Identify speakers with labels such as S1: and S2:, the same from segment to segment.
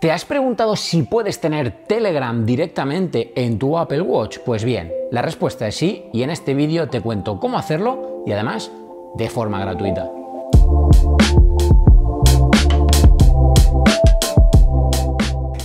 S1: ¿Te has preguntado si puedes tener Telegram directamente en tu Apple Watch? Pues bien, la respuesta es sí y en este vídeo te cuento cómo hacerlo y además de forma gratuita.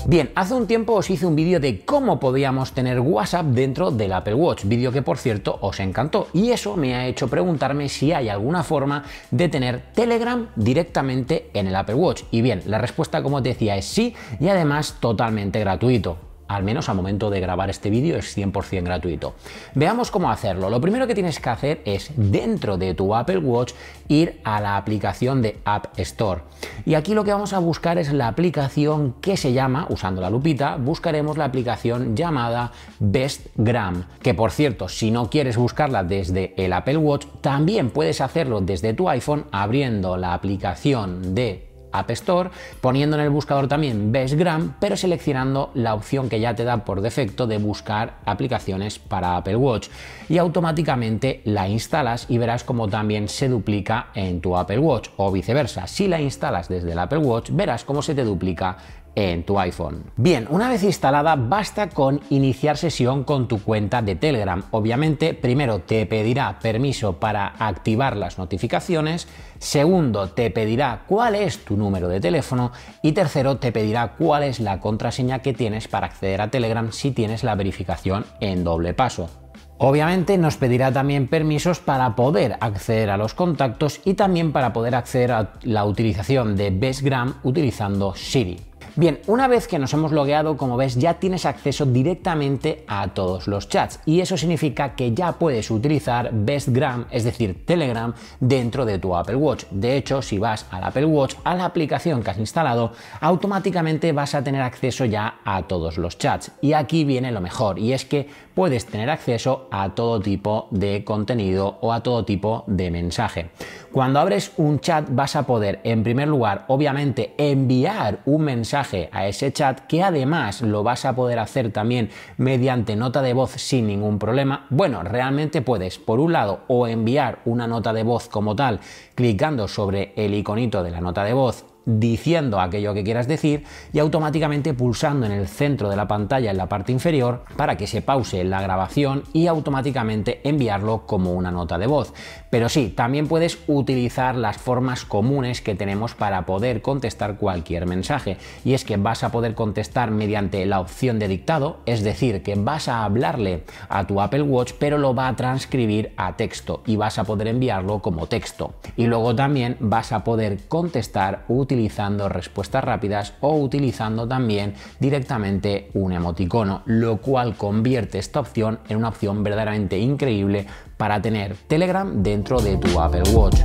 S1: Bien, hace un tiempo os hice un vídeo de cómo podíamos tener WhatsApp dentro del Apple Watch, vídeo que por cierto os encantó y eso me ha hecho preguntarme si hay alguna forma de tener Telegram directamente en el Apple Watch. Y bien, la respuesta como os decía es sí y además totalmente gratuito al menos al momento de grabar este vídeo, es 100% gratuito. Veamos cómo hacerlo. Lo primero que tienes que hacer es, dentro de tu Apple Watch, ir a la aplicación de App Store. Y aquí lo que vamos a buscar es la aplicación que se llama, usando la lupita, buscaremos la aplicación llamada BestGram, que por cierto, si no quieres buscarla desde el Apple Watch, también puedes hacerlo desde tu iPhone abriendo la aplicación de App Store, poniendo en el buscador también Best Gram, pero seleccionando la opción que ya te da por defecto de buscar aplicaciones para Apple Watch y automáticamente la instalas y verás como también se duplica en tu Apple Watch o viceversa. Si la instalas desde el Apple Watch, verás cómo se te duplica en tu iPhone. Bien, una vez instalada basta con iniciar sesión con tu cuenta de Telegram. Obviamente, primero te pedirá permiso para activar las notificaciones, segundo te pedirá cuál es tu número de teléfono y tercero te pedirá cuál es la contraseña que tienes para acceder a Telegram si tienes la verificación en doble paso. Obviamente nos pedirá también permisos para poder acceder a los contactos y también para poder acceder a la utilización de Bestgram utilizando Siri. Bien, una vez que nos hemos logueado, como ves, ya tienes acceso directamente a todos los chats y eso significa que ya puedes utilizar BestGram, es decir, Telegram, dentro de tu Apple Watch. De hecho, si vas al Apple Watch, a la aplicación que has instalado, automáticamente vas a tener acceso ya a todos los chats. Y aquí viene lo mejor, y es que puedes tener acceso a todo tipo de contenido o a todo tipo de mensaje. Cuando abres un chat vas a poder, en primer lugar, obviamente enviar un mensaje a ese chat que además lo vas a poder hacer también mediante nota de voz sin ningún problema. Bueno, realmente puedes, por un lado, o enviar una nota de voz como tal, clicando sobre el iconito de la nota de voz diciendo aquello que quieras decir y automáticamente pulsando en el centro de la pantalla en la parte inferior para que se pause la grabación y automáticamente enviarlo como una nota de voz. Pero sí, también puedes utilizar las formas comunes que tenemos para poder contestar cualquier mensaje y es que vas a poder contestar mediante la opción de dictado, es decir, que vas a hablarle a tu Apple Watch pero lo va a transcribir a texto y vas a poder enviarlo como texto. Y luego también vas a poder contestar utilizando utilizando respuestas rápidas o utilizando también directamente un emoticono, lo cual convierte esta opción en una opción verdaderamente increíble para tener Telegram dentro de tu Apple Watch.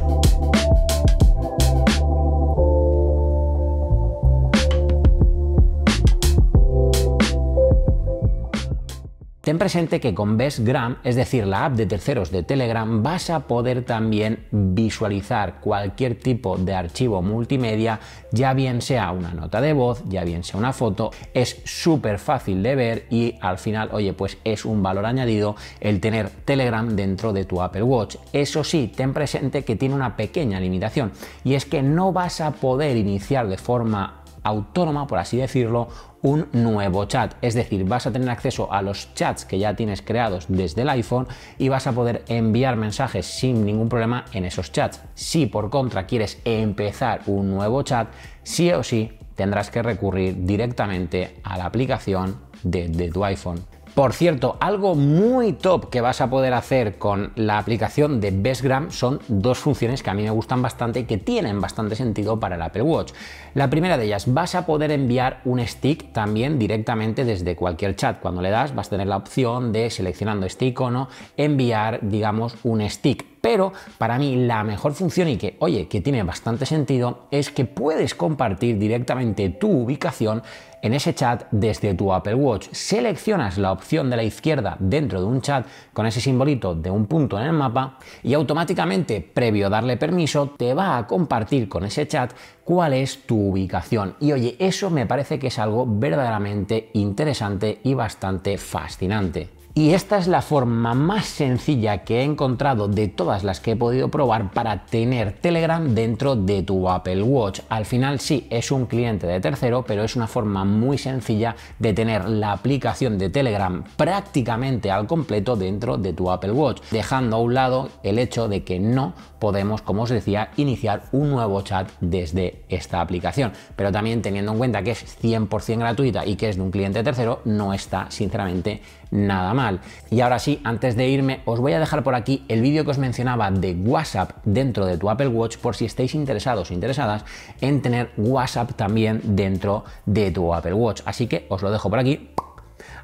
S1: Ten presente que con BestGram, es decir, la app de terceros de Telegram, vas a poder también visualizar cualquier tipo de archivo multimedia, ya bien sea una nota de voz, ya bien sea una foto, es súper fácil de ver y al final, oye, pues es un valor añadido el tener Telegram dentro de tu Apple Watch. Eso sí, ten presente que tiene una pequeña limitación y es que no vas a poder iniciar de forma autónoma, por así decirlo, un nuevo chat. Es decir, vas a tener acceso a los chats que ya tienes creados desde el iPhone y vas a poder enviar mensajes sin ningún problema en esos chats. Si por contra quieres empezar un nuevo chat, sí o sí tendrás que recurrir directamente a la aplicación de, tu iPhone por cierto, algo muy top que vas a poder hacer con la aplicación de BestGram son dos funciones que a mí me gustan bastante y que tienen bastante sentido para el Apple Watch. La primera de ellas, vas a poder enviar un stick también directamente desde cualquier chat. Cuando le das, vas a tener la opción de, seleccionando este icono, enviar, digamos, un stick pero para mí la mejor función y que, oye, que tiene bastante sentido, es que puedes compartir directamente tu ubicación en ese chat desde tu Apple Watch. Seleccionas la opción de la izquierda dentro de un chat con ese simbolito de un punto en el mapa y automáticamente, previo a darle permiso, te va a compartir con ese chat cuál es tu ubicación. Y oye, eso me parece que es algo verdaderamente interesante y bastante fascinante. Y esta es la forma más sencilla que he encontrado de todo las que he podido probar para tener Telegram dentro de tu Apple Watch. Al final sí, es un cliente de tercero, pero es una forma muy sencilla de tener la aplicación de Telegram prácticamente al completo dentro de tu Apple Watch, dejando a un lado el hecho de que no podemos, como os decía, iniciar un nuevo chat desde esta aplicación. Pero también teniendo en cuenta que es 100% gratuita y que es de un cliente tercero, no está sinceramente nada mal. Y ahora sí, antes de irme, os voy a dejar por aquí el vídeo que os mencioné de WhatsApp dentro de tu Apple Watch por si estáis interesados o interesadas en tener WhatsApp también dentro de tu Apple Watch. Así que os lo dejo por aquí.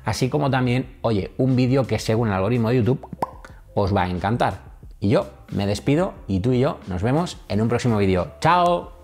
S1: Así como también, oye, un vídeo que según el algoritmo de YouTube os va a encantar. Y yo me despido y tú y yo nos vemos en un próximo vídeo. ¡Chao!